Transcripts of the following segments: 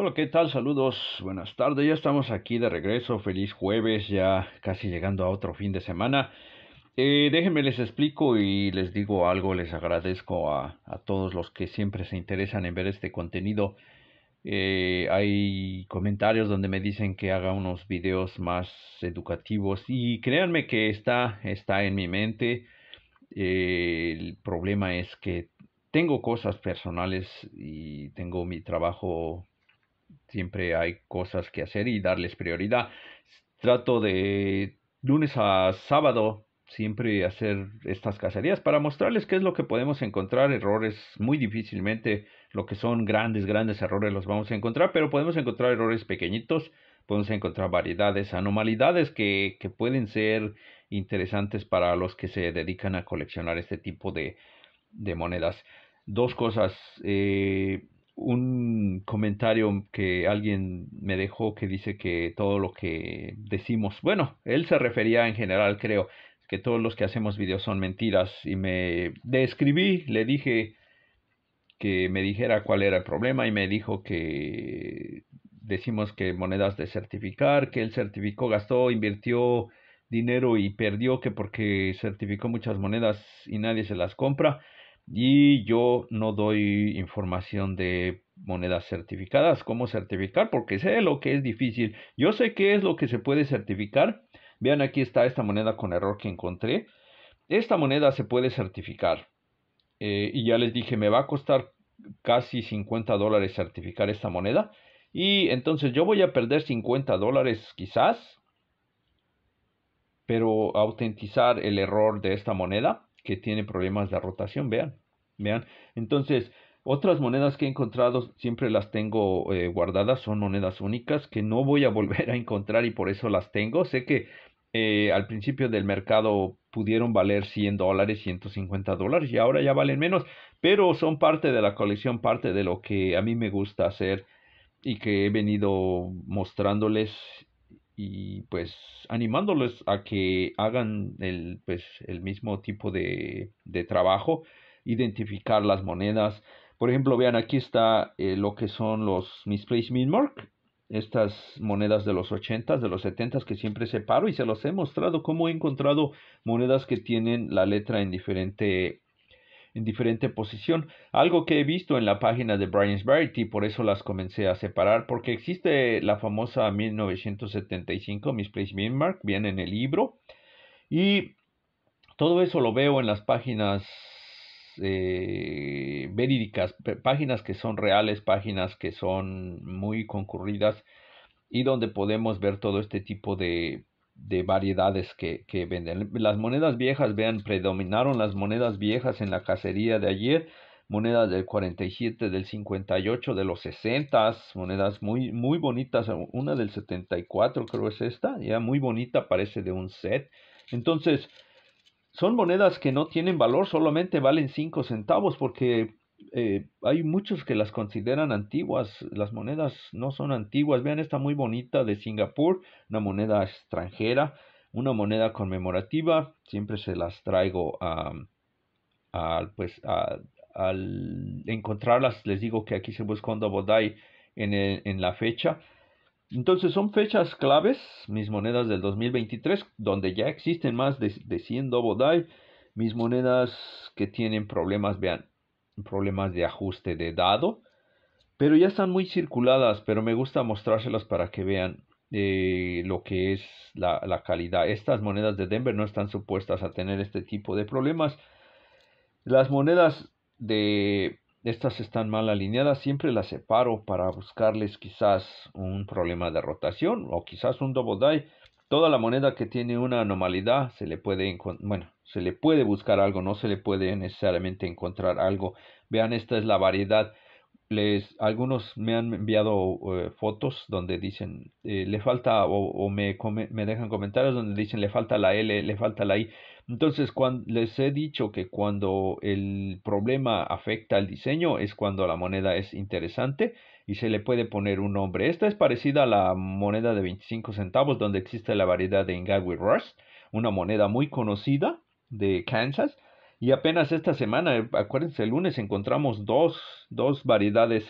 Hola, ¿qué tal? Saludos, buenas tardes, ya estamos aquí de regreso, feliz jueves, ya casi llegando a otro fin de semana. Eh, déjenme les explico y les digo algo, les agradezco a, todos los que siempre se interesan en ver este contenido. Eh, hay comentarios donde me dicen que haga unos videos más educativos y créanme que está, está en mi mente. Eh, el problema es que tengo cosas personales y tengo mi trabajo siempre hay cosas que hacer y darles prioridad. Trato de lunes a sábado siempre hacer estas cacerías para mostrarles qué es lo que podemos encontrar, errores muy difícilmente, lo que son grandes, grandes errores los vamos a encontrar, pero podemos encontrar errores pequeñitos, podemos encontrar variedades, anomalidades que, pueden ser interesantes para los que se dedican a coleccionar este tipo de, de monedas. Dos cosas, eh, un comentario que alguien me dejó que dice que todo lo que decimos, bueno, él se refería en general, creo, que todos los que hacemos videos son mentiras y me describí, le dije que me dijera cuál era el problema y me dijo que decimos que monedas de certificar, que él certificó, gastó, invirtió dinero y perdió que porque certificó muchas monedas y nadie se las compra. Y yo no doy información de monedas certificadas, cómo certificar, porque sé lo que es difícil. Yo sé qué es lo que se puede certificar. Vean, aquí está esta moneda con error que encontré. Esta moneda se puede certificar. Eh, y ya les dije, me va a costar casi 50 dólares certificar esta moneda. Y entonces yo voy a perder 50 dólares quizás, pero autentizar el error de esta moneda que tiene problemas de rotación, vean, vean. Entonces, otras monedas que he encontrado, siempre las tengo eh, guardadas, son monedas únicas que no voy a volver a encontrar y por eso las tengo. Sé que eh, al principio del mercado pudieron valer 100 dólares, 150 dólares y ahora ya valen menos, pero son parte de la colección, parte de lo que a mí me gusta hacer y que he venido mostrándoles y pues animándoles a que hagan el, pues, el mismo tipo de, de trabajo, identificar las monedas. Por ejemplo, vean aquí está eh, lo que son los misplace minmark, estas monedas de los 80s, de los 70s que siempre separo y se los he mostrado cómo he encontrado monedas que tienen la letra en diferente en diferente posición, algo que he visto en la página de Brian's Variety, por eso las comencé a separar, porque existe la famosa 1975 Place Mark, viene en el libro, y todo eso lo veo en las páginas eh, verídicas, páginas que son reales, páginas que son muy concurridas y donde podemos ver todo este tipo de de variedades que, venden. Las monedas viejas, vean, predominaron las monedas viejas en la cacería de ayer. Monedas del 47, del 58, de los 60, monedas muy, muy bonitas. Una del 74 creo es esta, ya muy bonita, parece de un set. Entonces, son monedas que no tienen valor, solamente valen 5 centavos porque eh, hay muchos que las consideran antiguas, las monedas no son antiguas, vean esta muy bonita de Singapur, una moneda extranjera, una moneda conmemorativa, siempre se las traigo a, pues, al encontrarlas, les digo que aquí se buscó un Bodai en, en la fecha. Entonces son fechas claves, mis monedas del 2023, donde ya existen más de, de 100 Dobodai, mis monedas que tienen problemas, vean, problemas de ajuste de dado, pero ya están muy circuladas, pero me gusta mostrárselas para que vean eh, lo que es la, la, calidad. Estas monedas de Denver no están supuestas a tener este tipo de problemas. Las monedas de estas están mal alineadas, siempre las separo para buscarles quizás un problema de rotación o quizás un double die Toda la moneda que tiene una anomalidad se le puede bueno, se le puede buscar algo, no se le puede necesariamente encontrar algo. Vean, esta es la variedad. Les, algunos me han enviado eh, fotos donde dicen eh, le falta o, me, me dejan comentarios donde dicen le falta la L, le falta la I. Entonces, les he dicho que cuando el problema afecta al diseño es cuando la moneda es interesante y se le puede poner un nombre. Esta es parecida a la moneda de 25 centavos donde existe la variedad de Ingawi Rush, una moneda muy conocida de Kansas. Y apenas esta semana, eh, acuérdense, el lunes encontramos dos variedades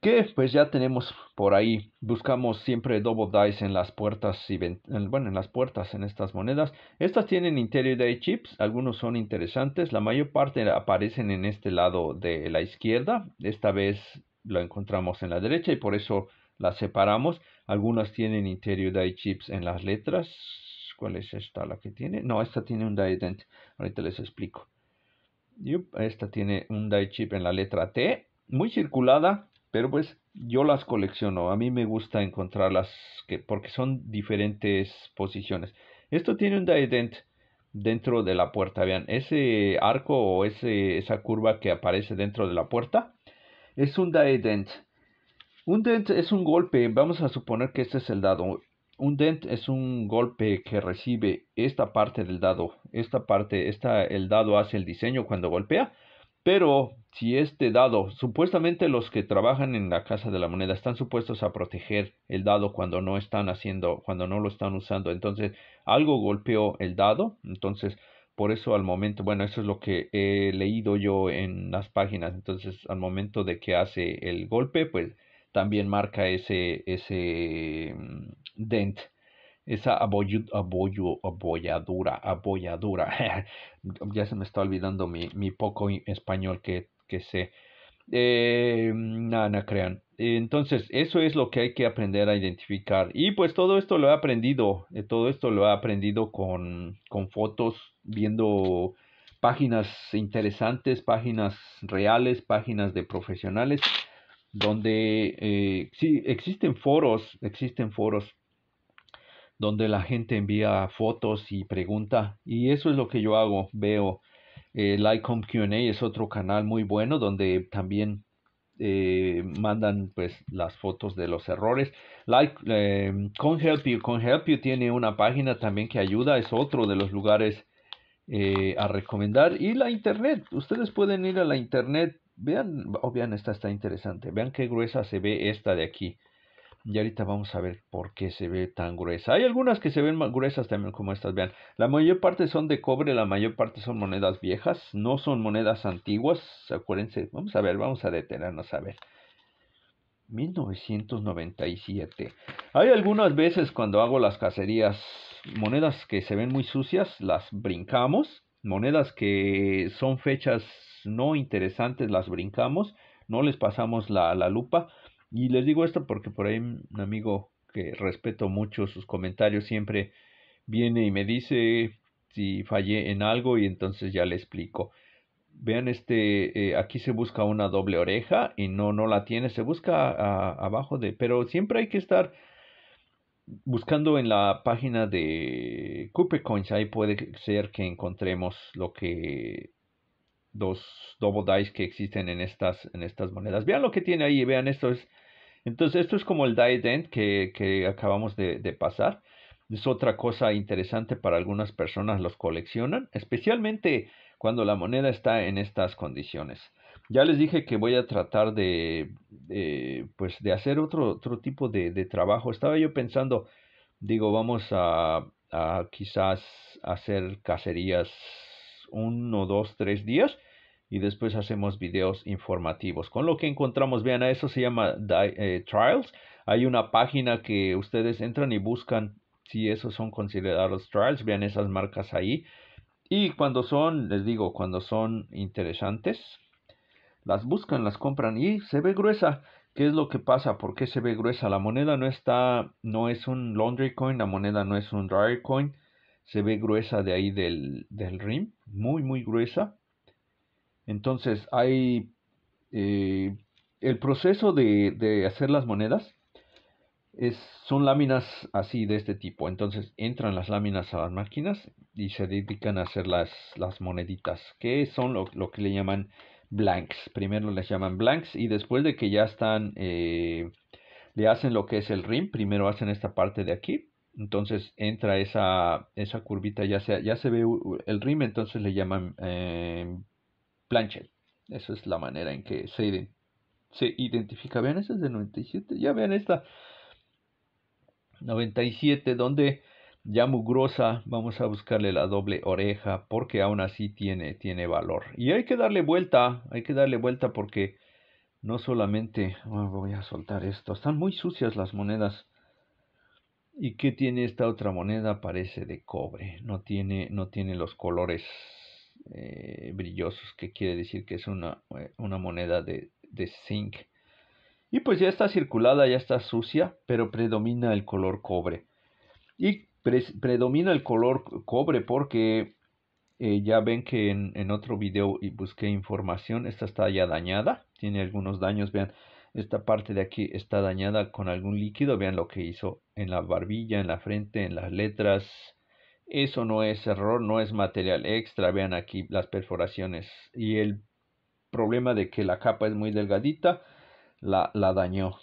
que pues ya tenemos por ahí. Buscamos siempre double dice en las puertas y bueno, en las puertas en estas monedas. Estas tienen interior die chips, algunos son interesantes, la mayor parte aparecen en este lado de la izquierda. Esta vez lo encontramos en la derecha y por eso las separamos. Algunas tienen interior die chips en las letras. ¿Cuál es esta la que tiene? No, esta tiene un die dent. Ahorita les explico. Esta tiene un die chip en la letra T, muy circulada, pero pues yo las colecciono, a mí me gusta encontrarlas que, porque son diferentes posiciones. Esto tiene un dent dentro de la puerta, vean, ese arco o ese, esa curva que aparece dentro de la puerta es un dent. Un dent es un golpe, vamos a suponer que este es el dado. Un dent es un golpe que recibe esta parte del dado, esta parte, esta, el dado hace el diseño cuando golpea pero si este dado, supuestamente los que trabajan en la casa de la moneda están supuestos a proteger el dado cuando no están haciendo, cuando no lo están usando, entonces algo golpeó el dado, entonces por eso al momento, bueno, eso es lo que he leído yo en las páginas, entonces al momento de que hace el golpe, pues también marca ese, ese mm, dent esa apoyo abolladura, abolladura. ya se me está olvidando mi, poco español que, sé. Eh, nada, crean. Entonces, eso es lo que hay que aprender a identificar. Y pues todo esto lo he aprendido, eh, todo esto lo he aprendido con, fotos, viendo páginas interesantes, páginas reales, páginas de profesionales, donde eh, sí, existen foros, existen foros donde la gente envía fotos y pregunta. Y eso es lo que yo hago, veo. Eh, Lycom QA es otro canal muy bueno donde también eh, mandan pues las fotos de los errores. Like, em, con Help You, con Help You tiene una página también que ayuda, es otro de los lugares eh, a recomendar. Y la internet, ustedes pueden ir a la internet, vean, obviamente oh, esta está interesante, vean qué gruesa se ve esta de aquí. Y ahorita vamos a ver por qué se ve tan gruesa. Hay algunas que se ven más gruesas también como estas, vean. La mayor parte son de cobre, la mayor parte son monedas viejas, no son monedas antiguas. Acuérdense, vamos a ver, vamos a detenernos a ver. 1997. Hay algunas veces cuando hago las cacerías, monedas que se ven muy sucias, las brincamos. Monedas que son fechas no interesantes, las brincamos. No les pasamos la, la lupa y les digo esto porque por ahí un amigo que respeto mucho sus comentarios siempre viene y me dice si fallé en algo y entonces ya le explico. Vean este, eh, aquí se busca una doble oreja y no, no la tiene, se busca abajo de, pero siempre hay que estar buscando en la página de Coins. ahí puede ser que encontremos lo que dos double dice que existen en estas, en estas monedas. Vean lo que tiene ahí, vean esto es. Entonces, esto es como el Die que, que acabamos de, de, pasar. Es otra cosa interesante para algunas personas, los coleccionan, especialmente cuando la moneda está en estas condiciones. Ya les dije que voy a tratar de, pues, de hacer otro, otro tipo de, de trabajo. Estaba yo pensando, digo, vamos a, a quizás hacer cacerías uno, dos, tres días y después hacemos videos informativos. Con lo que encontramos, vean, eso se llama eh, Trials. Hay una página que ustedes entran y buscan si esos son considerados trials. Vean esas marcas ahí. Y cuando son, les digo, cuando son interesantes, las buscan, las compran y se ve gruesa. ¿Qué es lo que pasa? ¿Por qué se ve gruesa? La moneda no está, no es un laundry coin, la moneda no es un dry coin se ve gruesa de ahí del, rim, muy, muy gruesa. Entonces hay eh, el proceso de, hacer las monedas. Es, son láminas así de este tipo. Entonces entran las láminas a las máquinas y se dedican a hacer las, las moneditas, que son lo, que le llaman blanks. Primero les llaman blanks y después de que ya están, eh, le hacen lo que es el rim, primero hacen esta parte de aquí entonces entra esa, esa curvita, ya se, ya se ve el rim, entonces le llaman eh, planche. Esa es la manera en que se, identifica. Vean, esa es de 97. Ya vean esta. 97, donde ya mugrosa, vamos a buscarle la doble oreja, porque aún así tiene, tiene valor. Y hay que darle vuelta, hay que darle vuelta porque no solamente... Oh, voy a soltar esto. Están muy sucias las monedas. ¿Y qué tiene esta otra moneda? Parece de cobre, no tiene, no tiene los colores eh, brillosos, que quiere decir que es una, eh, una moneda de, zinc. Y pues ya está circulada, ya está sucia, pero predomina el color cobre. Y predomina el color cobre porque eh, ya ven que en, en otro video y busqué información, esta está ya dañada, tiene algunos daños, vean, esta parte de aquí está dañada con algún líquido. Vean lo que hizo en la barbilla, en la frente, en las letras. Eso no es error, no es material extra. Vean aquí las perforaciones. Y el problema de que la capa es muy delgadita, la, la dañó.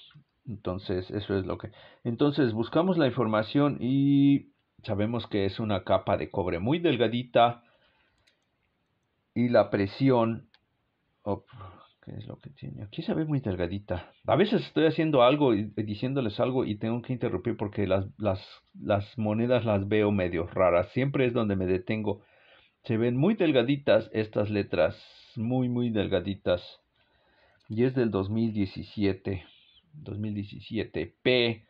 Entonces, eso es lo que... Entonces, buscamos la información y sabemos que es una capa de cobre muy delgadita. Y la presión... ¿Qué es lo que tiene? Aquí se ve muy delgadita. A veces estoy haciendo algo y diciéndoles algo y tengo que interrumpir porque las, las, las monedas las veo medio raras. Siempre es donde me detengo. Se ven muy delgaditas estas letras. Muy, muy delgaditas. Y es del 2017. 2017. P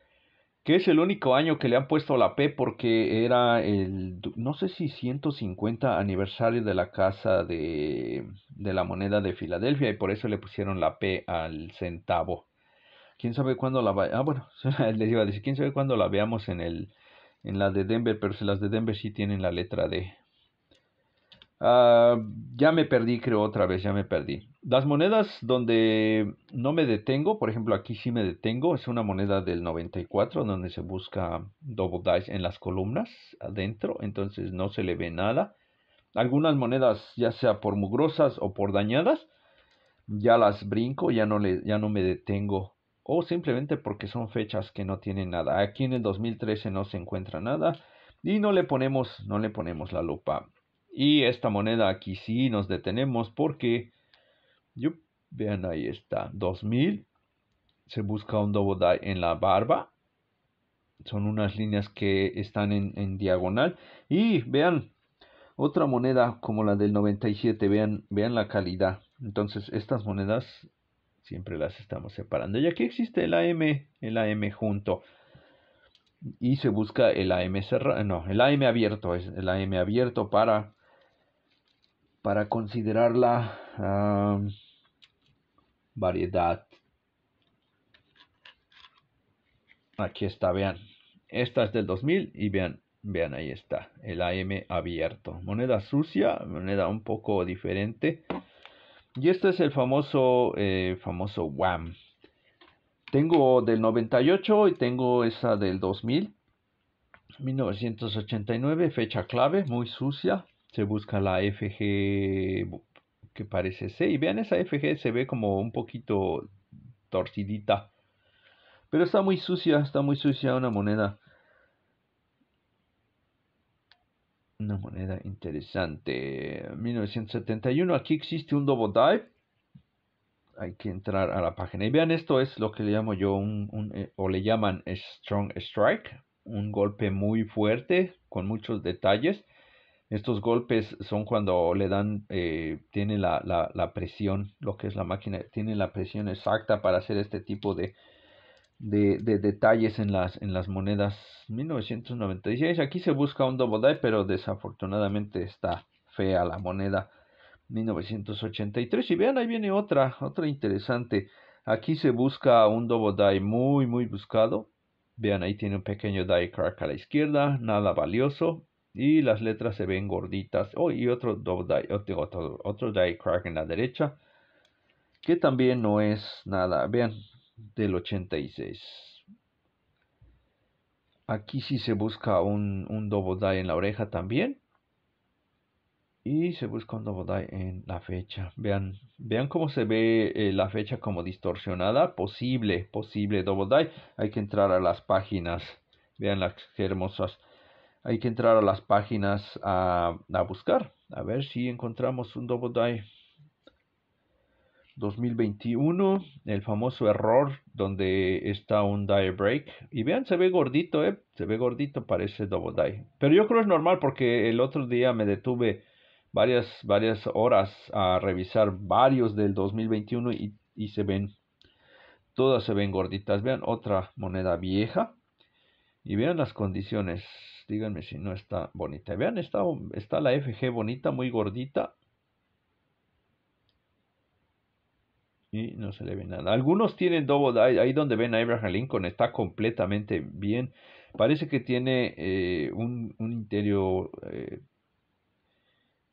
que es el único año que le han puesto la P porque era el, no sé si 150 aniversario de la casa de, de la moneda de Filadelfia y por eso le pusieron la P al centavo. ¿Quién sabe cuándo la va? Ah, bueno, les iba a decir, ¿quién sabe cuándo la veamos en, el, en la de Denver? Pero las de Denver sí tienen la letra D. ah ya me perdí, creo otra vez, ya me perdí. Las monedas donde no me detengo, por ejemplo, aquí sí me detengo, es una moneda del 94 donde se busca double dice en las columnas adentro, entonces no se le ve nada. Algunas monedas, ya sea por mugrosas o por dañadas, ya las brinco, ya no, le, ya no me detengo. O simplemente porque son fechas que no tienen nada. Aquí en el 2013 no se encuentra nada y no le ponemos, no le ponemos la lupa. Y esta moneda aquí sí nos detenemos porque, vean ahí está, 2000. Se busca un double die en la barba. Son unas líneas que están en, diagonal. Y vean, otra moneda como la del 97, vean, vean la calidad. Entonces estas monedas siempre las estamos separando. Y aquí existe el AM, el AM junto. Y se busca el AM cerrado, no, el AM abierto, es el AM abierto para para considerar la variedad. Aquí está, vean. Esta es del 2000 y vean, vean, ahí está. El AM abierto. Moneda sucia, moneda un poco diferente. Y este es el famoso, eh, famoso WAM. Tengo del 98 y tengo esa del 2000. 1989, fecha clave, muy sucia se busca la FG que parece C. Y vean, esa FG se ve como un poquito torcidita. Pero está muy sucia, está muy sucia una moneda. Una moneda interesante. 1971, aquí existe un double dive. Hay que entrar a la página. Y vean, esto es lo que le llamo yo eh, o le llaman strong strike. Un golpe muy fuerte, con muchos detalles estos golpes son cuando le dan, eh, tiene la, presión, lo que es la máquina, tiene la presión exacta para hacer este tipo de, de, detalles en las, en las monedas. 1996, aquí se busca un double die, pero desafortunadamente está fea la moneda. 1983, y vean, ahí viene otra, otra interesante. Aquí se busca un double die muy, muy buscado. Vean, ahí tiene un pequeño die crack a la izquierda, nada valioso y las letras se ven gorditas. Oh, y otro, double die, otro, otro, die crack en la derecha, que también no es nada, vean, del 86. Aquí sí se busca un, un double die en la oreja también. Y se busca un double die en la fecha. Vean, vean cómo se ve eh, la fecha como distorsionada. Posible, posible double die. Hay que entrar a las páginas. Vean las hermosas hay que entrar a las páginas a, buscar, a ver si encontramos un Double Die 2021, el famoso error donde está un die break. Y vean, se ve gordito, ¿eh? Se ve gordito, parece double die. Pero yo creo que es normal porque el otro día me detuve varias, varias horas a revisar varios del 2021 y, y se ven, todas se ven gorditas. Vean, otra moneda vieja. Y vean las condiciones díganme si no está bonita. Vean, está, está la FG bonita, muy gordita. Y no se le ve nada. Algunos tienen double Ahí donde ven a Abraham Lincoln está completamente bien. Parece que tiene eh, un, interior eh,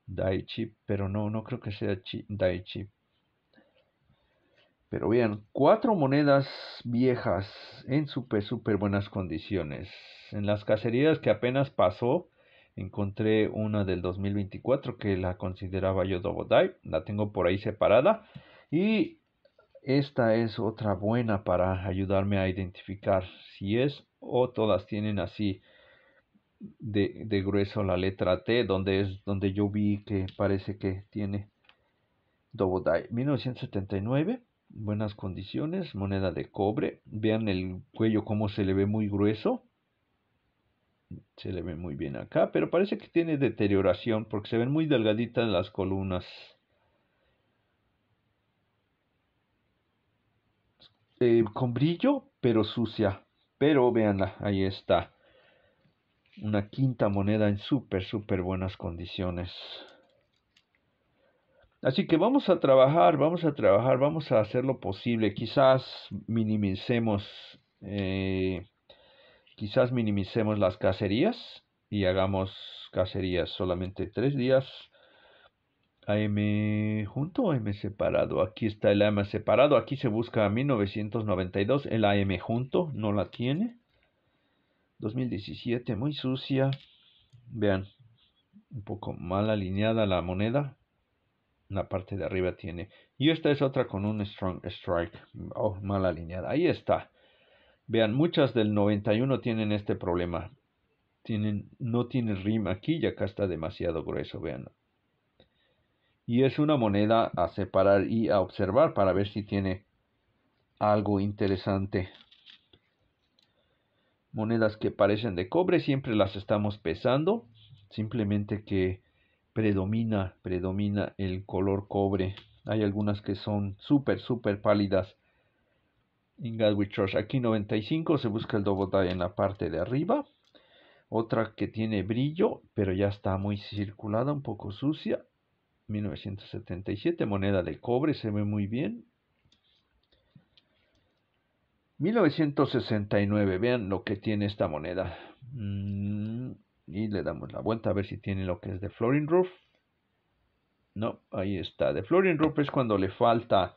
die chip, pero no, no creo que sea die chip. Pero vean, cuatro monedas viejas en súper, súper buenas condiciones. En las cacerías que apenas pasó, encontré una del 2024 que la consideraba yo Dobodai. La tengo por ahí separada. Y esta es otra buena para ayudarme a identificar si es o todas tienen así de, grueso la letra T, donde es donde yo vi que parece que tiene Dobodai. 1979 buenas condiciones, moneda de cobre. Vean el cuello cómo se le ve muy grueso. Se le ve muy bien acá, pero parece que tiene deterioración porque se ven muy delgaditas las columnas. Eh, con brillo, pero sucia. Pero veanla, ahí está. Una quinta moneda en súper, súper buenas condiciones. Así que vamos a trabajar, vamos a trabajar, vamos a hacer lo posible. Quizás minimicemos, eh, quizás minimicemos las cacerías y hagamos cacerías solamente tres días. AM junto o AM separado. Aquí está el AM separado. Aquí se busca 1992. El AM junto no la tiene. 2017, muy sucia. Vean, un poco mal alineada la moneda la parte de arriba tiene. Y esta es otra con un strong strike, oh, mal alineada. Ahí está. Vean, muchas del 91 tienen este problema. Tienen, no tiene rim aquí y acá está demasiado grueso, vean. Y es una moneda a separar y a observar para ver si tiene algo interesante. Monedas que parecen de cobre, siempre las estamos pesando. Simplemente que predomina, predomina el color cobre. Hay algunas que son súper, súper pálidas. In We Church, aquí 95, se busca el dobotay en la parte de arriba. Otra que tiene brillo, pero ya está muy circulada, un poco sucia. 1977, moneda de cobre, se ve muy bien. 1969, vean lo que tiene esta moneda. Mm y le damos la vuelta a ver si tiene lo que es de flooring roof no, ahí está. De flooring roof es cuando le falta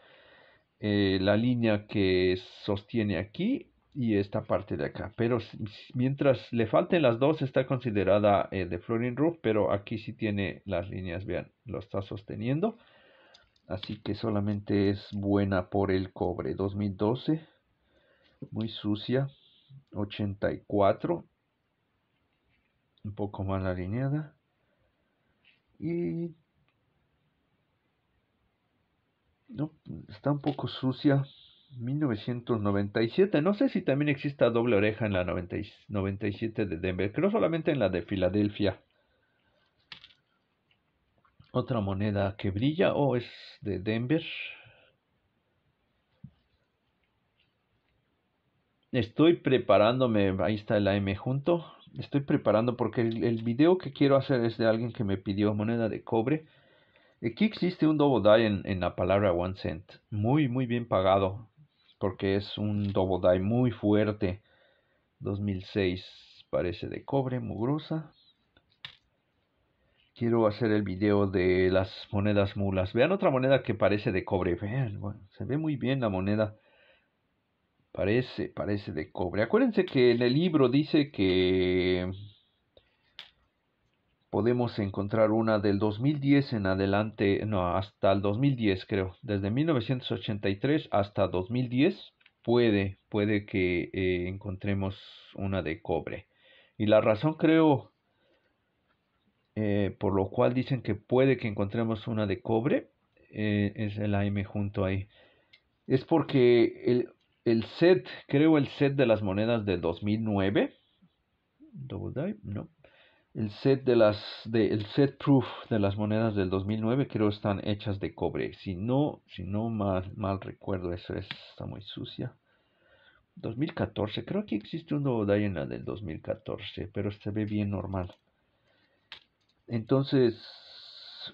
eh, la línea que sostiene aquí y esta parte de acá. Pero mientras le falten las dos, está considerada eh, de flooring roof, pero aquí sí tiene las líneas, vean, lo está sosteniendo. Así que solamente es buena por el cobre. 2012, muy sucia, 84 un poco mal alineada y no, está un poco sucia. 1997, no sé si también exista doble oreja en la 97 de Denver, creo solamente en la de Filadelfia. Otra moneda que brilla o es de Denver. Estoy preparándome, ahí está el AM junto, estoy preparando porque el, video que quiero hacer es de alguien que me pidió moneda de cobre. Aquí existe un double die en, la palabra one cent. Muy, muy bien pagado. Porque es un double die muy fuerte. 2006 parece de cobre, mugrosa. Quiero hacer el video de las monedas mulas. Vean otra moneda que parece de cobre. Vean, se ve muy bien la moneda. Parece, parece de cobre. Acuérdense que en el libro dice que podemos encontrar una del 2010 en adelante, no, hasta el 2010 creo, desde 1983 hasta 2010 puede, puede que eh, encontremos una de cobre. Y la razón creo eh, por lo cual dicen que puede que encontremos una de cobre eh, es el AM junto ahí. Es porque el, el set, creo el set de las monedas del 2009. Double dive, no. El set de las, de, el set proof de las monedas del 2009 creo están hechas de cobre. Si no, si no mal, mal recuerdo, eso está muy sucia. 2014, creo que existe un Double en la del 2014, pero se ve bien normal. Entonces,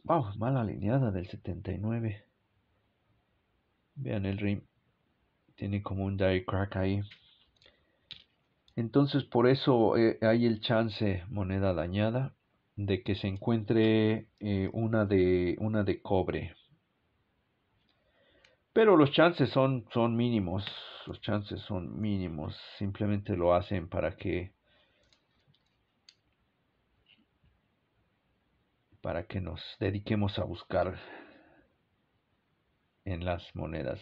wow, mal alineada del 79. Vean el rim tiene como un die crack ahí. Entonces por eso eh, hay el chance, moneda dañada, de que se encuentre eh, una, de, una de cobre. Pero los chances son, son mínimos, los chances son mínimos, simplemente lo hacen para que para que nos dediquemos a buscar en las monedas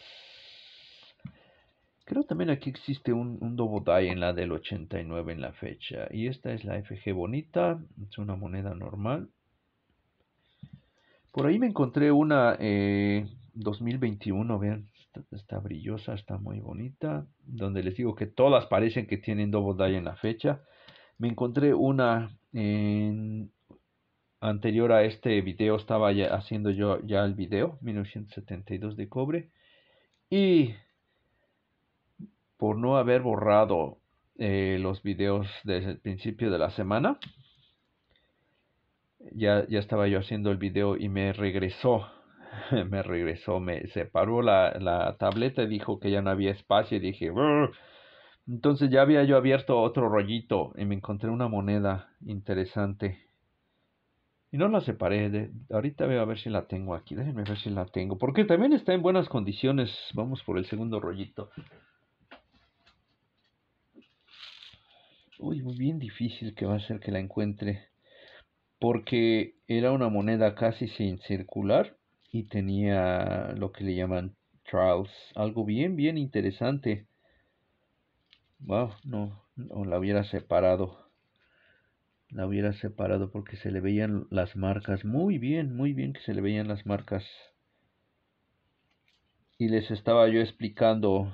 Creo también aquí existe un, un Die en la del 89 en la fecha. Y esta es la FG bonita, es una moneda normal. Por ahí me encontré una 2021, eh, vean, está, brillosa, está muy bonita. Donde les digo que todas parecen que tienen Die en la fecha. Me encontré una anterior a este video estaba haciendo yo ya el video 1972 de cobre y por no haber borrado eh, los videos desde el principio de la semana. Ya, ya estaba yo haciendo el video y me regresó, me regresó, me separó la, la tableta y dijo que ya no había espacio y dije, entonces ya había yo abierto otro rollito y me encontré una moneda interesante. Y no la separé. De, ahorita veo a ver si la tengo aquí. Déjenme ver si la tengo. Porque también está en buenas condiciones. Vamos por el segundo rollito. uy, bien difícil que va a ser que la encuentre, porque era una moneda casi sin circular y tenía lo que le llaman trials, algo bien, bien interesante. Wow, no, no la hubiera separado. La hubiera separado porque se le veían las marcas. Muy bien, muy bien que se le veían las marcas. Y les estaba yo explicando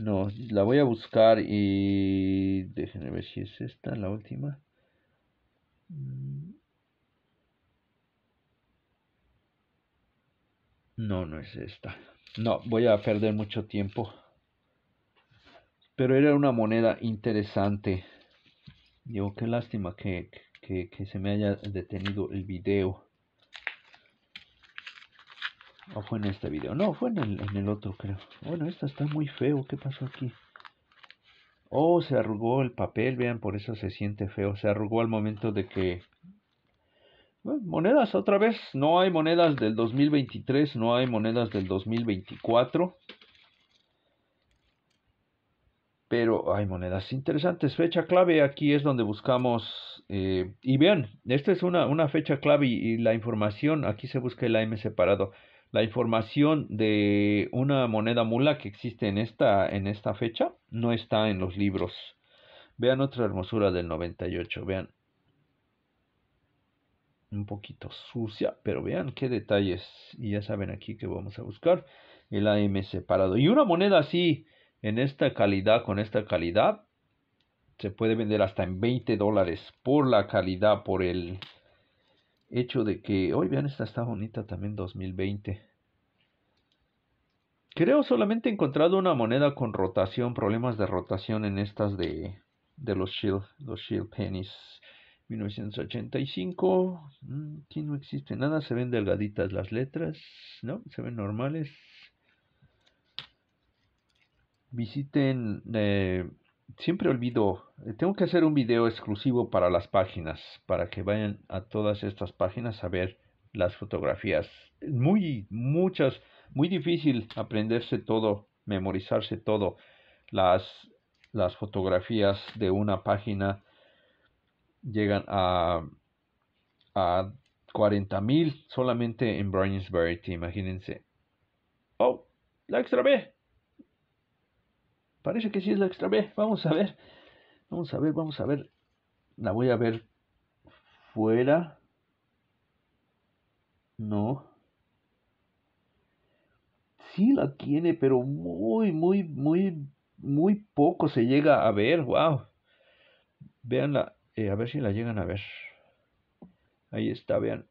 no, la voy a buscar y déjenme ver si es esta, la última. Mm. No, no es esta. No, voy a perder mucho tiempo. Pero era una moneda interesante. Digo, qué lástima que, que, que se me haya detenido el video. O fue en este video. No, fue en el, otro, creo. Bueno, esta está muy feo. ¿Qué pasó aquí? Oh, se arrugó el papel. Vean, por eso se siente feo. Se arrugó al momento de que... Bueno, monedas, otra vez. No hay monedas del 2023. No hay monedas del 2024. Pero hay monedas interesantes. Fecha clave, aquí es donde buscamos. Eh, y vean, esta es una, una fecha clave y, y, la información, aquí se busca el AM separado la información de una moneda mula que existe en esta, en esta fecha no está en los libros. Vean otra hermosura del 98, vean. Un poquito sucia, pero vean qué detalles. Y ya saben aquí que vamos a buscar el AM separado. Y una moneda así, en esta calidad, con esta calidad, se puede vender hasta en 20 dólares por la calidad, por el, hecho de que, hoy vean, esta está bonita también 2020. Creo solamente he encontrado una moneda con rotación, problemas de rotación en estas de, de los Shield, los Shield Pennies. 1985, mm, aquí no existe nada, se ven delgaditas las letras, ¿no? Se ven normales. Visiten eh, siempre olvido, eh, tengo que hacer un video exclusivo para las páginas, para que vayan a todas estas páginas a ver las fotografías. Muy, muchas, muy difícil aprenderse todo, memorizarse todo. Las, las fotografías de una página llegan a, a 40 mil solamente en Brainsbury, imagínense. Oh, la extra B. Parece que sí es la extra B. Vamos a ver. Vamos a ver, vamos a ver. La voy a ver fuera. No. Sí la tiene, pero muy, muy, muy, muy poco se llega a ver. Wow. Veanla. Eh, a ver si la llegan a ver. Ahí está, vean.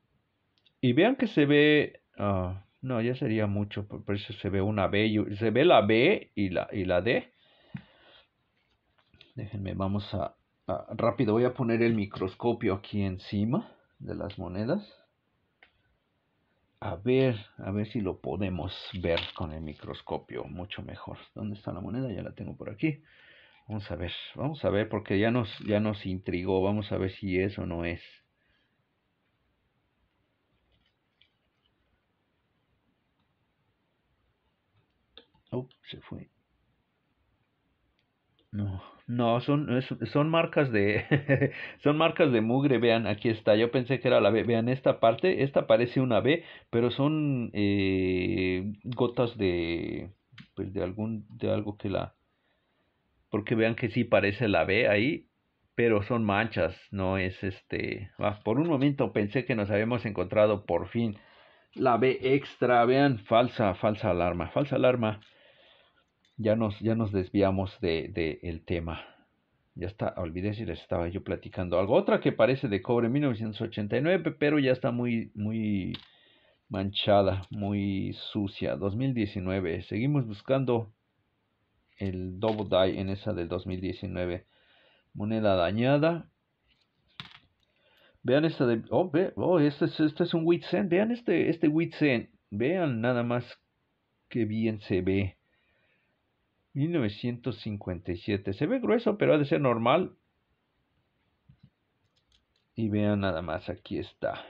Y vean que se ve. Ah, no, ya sería mucho. Por eso se ve una B. Se ve la B y la, y la D Déjenme, vamos a, rápido, voy a poner el microscopio aquí encima de las monedas. A ver, a ver si lo podemos ver con el microscopio, mucho mejor. ¿Dónde está la moneda? Ya la tengo por aquí. Vamos a ver, vamos a ver porque ya nos, ya nos intrigó, vamos a ver si es o no es. Oh, se fue. No, no, son, son marcas de, son marcas de mugre, vean, aquí está, yo pensé que era la B, vean esta parte, esta parece una B, pero son eh, gotas de, pues, de algún, de algo que la, porque vean que sí parece la B ahí, pero son manchas, no es este, ah, por un momento pensé que nos habíamos encontrado por fin la B extra, vean, falsa, falsa alarma, falsa alarma, ya nos, ya nos desviamos del de, el tema. Ya está, olvidé si les estaba yo platicando algo. Otra que parece de cobre 1989, pero ya está muy, muy manchada, muy sucia. 2019. Seguimos buscando el Double Die en esa del 2019. Moneda dañada. Vean esta de. Oh, ve, oh, este, es, este es un Witsen. Vean este, este Witsen. Vean nada más que bien se ve. 1957. Se ve grueso, pero ha de ser normal. Y vean nada más, aquí está.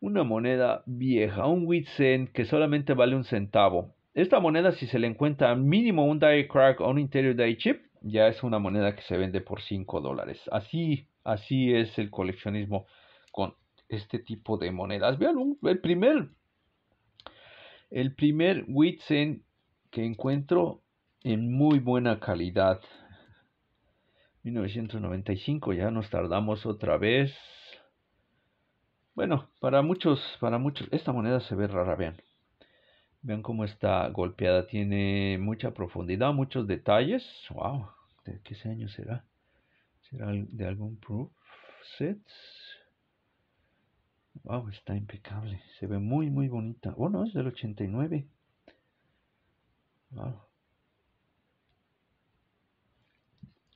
Una moneda vieja, un Witsen que solamente vale un centavo. Esta moneda, si se le encuentra mínimo un die crack o un interior die chip, ya es una moneda que se vende por 5 dólares. Así, así es el coleccionismo con este tipo de monedas. Vean, el primer, el primer Witsen que encuentro en muy buena calidad. 1995, ya nos tardamos otra vez. Bueno, para muchos, para muchos, esta moneda se ve rara, vean. Vean cómo está golpeada, tiene mucha profundidad, muchos detalles. Wow, ¿de qué año será? ¿Será de algún proof set? Wow, está impecable, se ve muy, muy bonita. Bueno, es del 89.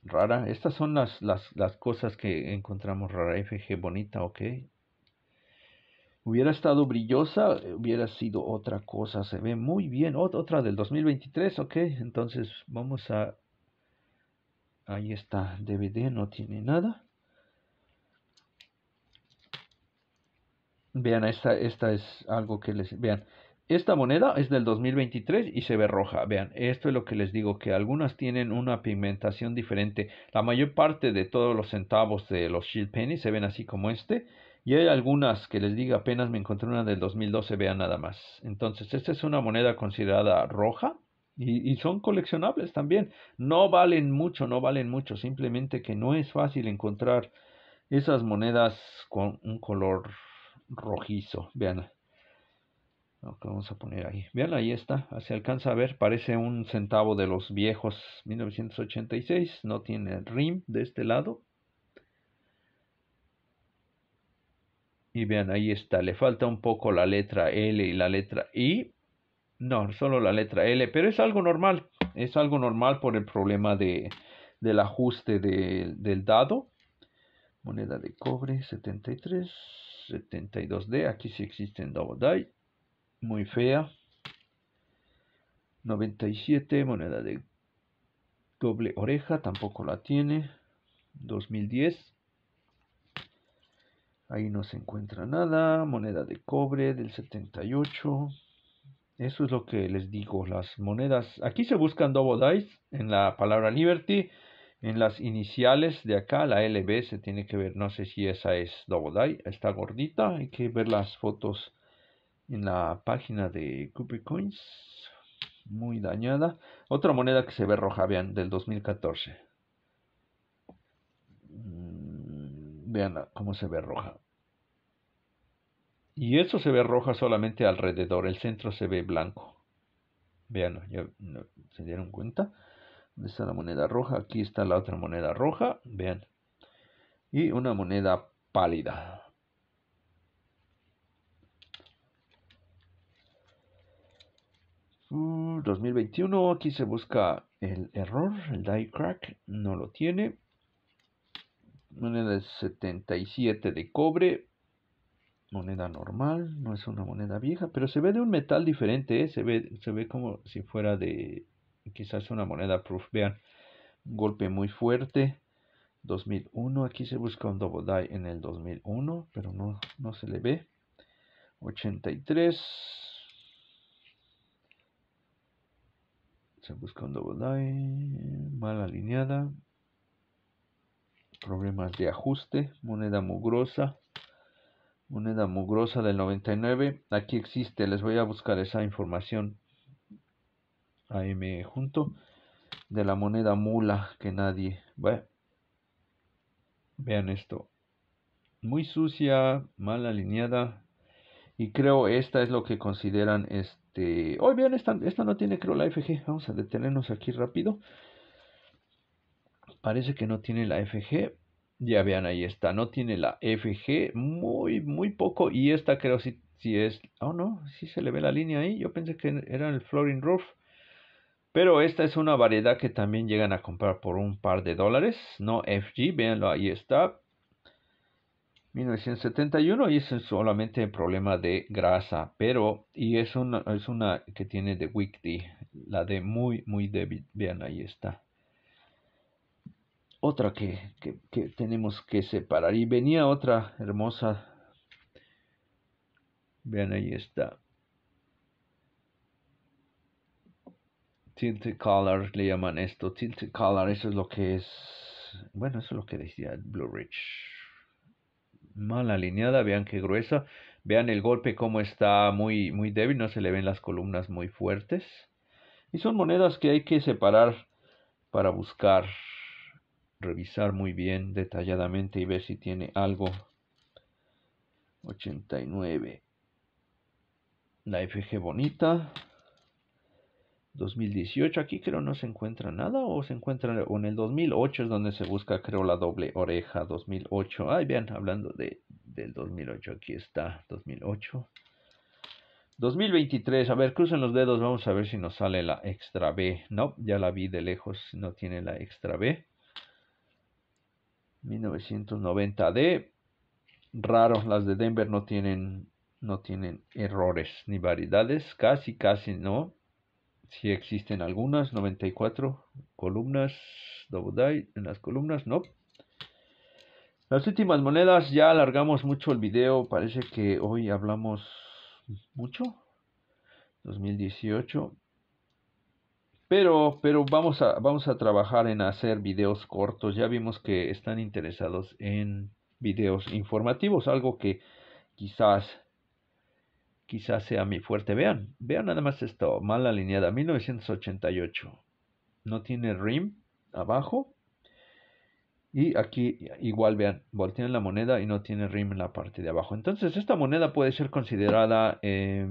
Rara, estas son las, las, las cosas que encontramos rara. FG bonita, ok. Hubiera estado brillosa, hubiera sido otra cosa. Se ve muy bien. otra del 2023, ok. Entonces vamos a... Ahí está. DVD no tiene nada. Vean, esta, esta es algo que les... Vean, esta moneda es del 2023 y se ve roja. Vean, esto es lo que les digo, que algunas tienen una pigmentación diferente. La mayor parte de todos los centavos de los shield pennies se ven así como este. Y hay algunas que les digo, apenas me encontré una del 2012, vean nada más. Entonces, esta es una moneda considerada roja y, y son coleccionables también. No valen mucho, no valen mucho. Simplemente que no es fácil encontrar esas monedas con un color rojizo. Vean, pues vamos a poner ahí. Vean, ahí está. Ah, se alcanza a ver. Parece un centavo de los viejos 1986. No tiene rim de este lado. Y vean, ahí está. Le falta un poco la letra L y la letra I. No, solo la letra L. Pero es algo normal. Es algo normal por el problema de, del ajuste del dado. Moneda de cobre 73, 72D. Aquí sí existen double die muy fea. 97, moneda de doble oreja, tampoco la tiene. 2010. Ahí no se encuentra nada. Moneda de cobre del 78. Eso es lo que les digo. Las monedas. Aquí se buscan double dice en la palabra liberty. En las iniciales de acá, la LB se tiene que ver. No sé si esa es double Está gordita. Hay que ver las fotos en la página de CUPICOINS, Coins. Muy dañada. Otra moneda que se ve roja, vean, del 2014. Mm, vean cómo se ve roja. Y eso se ve roja solamente alrededor, el centro se ve blanco. Vean, ya se dieron cuenta. ¿Dónde está la moneda roja? Aquí está la otra moneda roja, vean. Y una moneda pálida. 2021. Aquí se busca el error, el die crack, no lo tiene. Moneda 77 de cobre, moneda normal, no es una moneda vieja, pero se ve de un metal diferente, ¿eh? se, ve, se ve como si fuera de quizás una moneda proof. Vean, golpe muy fuerte. 2001, aquí se busca un double die en el 2001, pero no, no se le ve. 83, Se busca un double mal alineada, problemas de ajuste, moneda mugrosa, moneda mugrosa del 99. Aquí existe, les voy a buscar esa información. AM junto de la moneda mula que nadie ve. Vean esto. Muy sucia, mal alineada. Y creo esta es lo que consideran este este, hoy oh, bien, esta, no tiene creo la FG. Vamos a detenernos aquí rápido. Parece que no tiene la FG. Ya vean, ahí está. No tiene la FG. Muy, muy poco. Y esta creo si si es... Oh, no. si se le ve la línea ahí. Yo pensé que era el Flooring Roof. Pero esta es una variedad que también llegan a comprar por un par de dólares. No FG. Véanlo, ahí está 1971 y es solamente problema de grasa, pero y es una, es una que tiene de wiki la de muy, muy débil. Vean, ahí está. Otra que, tenemos que separar. Y venía otra hermosa. Vean, ahí está. Tinted color, le llaman esto. Tilt color, eso es lo que es. Bueno, eso es lo que decía Blue Ridge mal alineada, vean qué gruesa, vean el golpe cómo está muy, muy débil, no se le ven las columnas muy fuertes. Y son monedas que hay que separar para buscar, revisar muy bien detalladamente y ver si tiene algo. 89. La FG bonita. 2018 aquí creo no se encuentra nada o se encuentra en el 2008 es donde se busca creo la doble oreja 2008 ahí vean hablando de del 2008 aquí está 2008 2023 a ver crucen los dedos vamos a ver si nos sale la extra B no ya la vi de lejos no tiene la extra B 1990D raro las de Denver no tienen no tienen errores ni variedades casi casi no si existen algunas, 94 columnas, Dobudai en las columnas, no. Las últimas monedas, ya alargamos mucho el video, parece que hoy hablamos mucho, 2018. Pero, pero vamos, a, vamos a trabajar en hacer videos cortos, ya vimos que están interesados en videos informativos, algo que quizás quizás sea mi fuerte. Vean, vean nada más esto, mal alineada, 1988. No tiene rim abajo. Y aquí igual vean, voltean la moneda y no tiene rim en la parte de abajo. Entonces esta moneda puede ser considerada eh,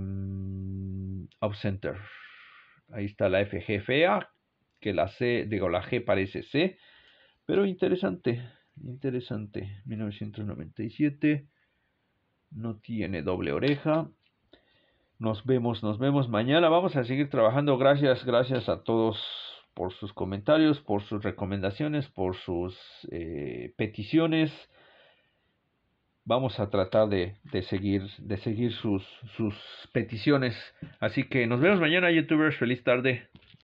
center. Ahí está la FG que la C, digo la G parece C. Pero interesante, interesante. 1997 no tiene doble oreja. Nos vemos, nos vemos mañana. Vamos a seguir trabajando. Gracias, gracias a todos por sus comentarios, por sus recomendaciones, por sus eh, peticiones. Vamos a tratar de, seguir, sus, sus peticiones. Así que nos vemos mañana, youtubers. Feliz tarde.